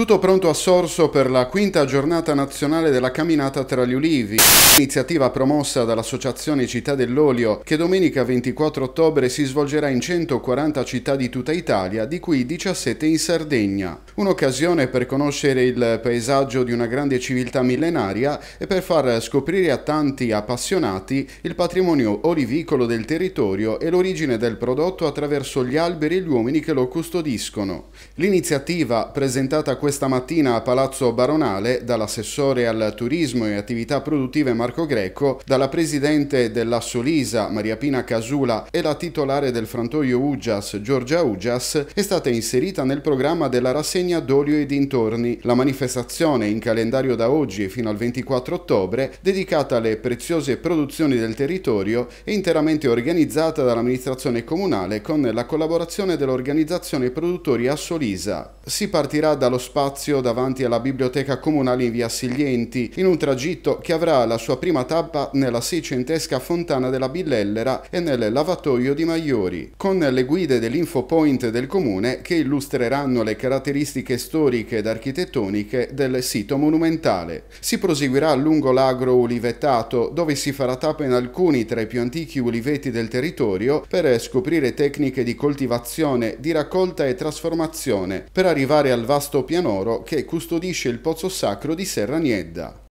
Tutto pronto a Sorso per la quinta giornata nazionale della camminata tra gli ulivi, iniziativa promossa dall'Associazione Città dell'Olio che domenica 24 ottobre si svolgerà in 140 città di tutta Italia, di cui 17 in Sardegna. Un'occasione per conoscere il paesaggio di una grande civiltà millenaria e per far scoprire a tanti appassionati il patrimonio olivicolo del territorio e l'origine del prodotto attraverso gli alberi e gli uomini che lo custodiscono. L'iniziativa presentata questa questa mattina a Palazzo Baronale dall'assessore al turismo e attività produttive Marco Greco, dalla presidente dell'Assolisa Maria Pina Casula e la titolare del frantoio Ugias Giorgia Ugias è stata inserita nel programma della rassegna Dolio e dintorni. La manifestazione in calendario da oggi fino al 24 ottobre dedicata alle preziose produzioni del territorio è interamente organizzata dall'amministrazione comunale con la collaborazione dell'organizzazione produttori Assolisa. Si partirà dallo spazio spazio davanti alla biblioteca comunale in via Siglienti, in un tragitto che avrà la sua prima tappa nella seicentesca fontana della Billellera e nel lavatoio di Maiori, con le guide dell'infopoint del comune che illustreranno le caratteristiche storiche ed architettoniche del sito monumentale. Si proseguirà lungo l'agro ulivettato, dove si farà tappa in alcuni tra i più antichi uliveti del territorio per scoprire tecniche di coltivazione, di raccolta e trasformazione, per arrivare al vasto piano Pianoro che custodisce il pozzo sacro di Serra Niedda.